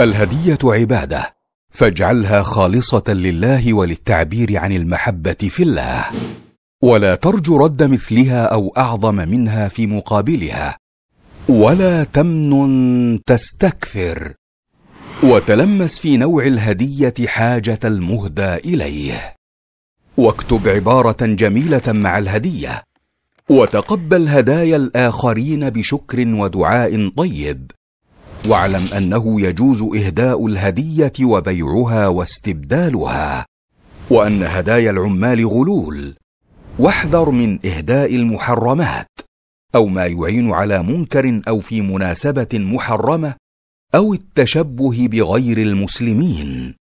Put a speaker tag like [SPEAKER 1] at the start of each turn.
[SPEAKER 1] الهديه عباده فاجعلها خالصه لله وللتعبير عن المحبه في الله ولا ترجو رد مثلها او اعظم منها في مقابلها
[SPEAKER 2] ولا تمن
[SPEAKER 1] تستكثر وتلمس في نوع الهديه حاجه المهدى اليه واكتب عباره جميله مع الهديه وتقبل هدايا الاخرين بشكر ودعاء طيب واعلم انه يجوز اهداء الهديه وبيعها واستبدالها وان هدايا العمال غلول واحذر من اهداء المحرمات او ما يعين على منكر او في مناسبه محرمه او التشبه بغير المسلمين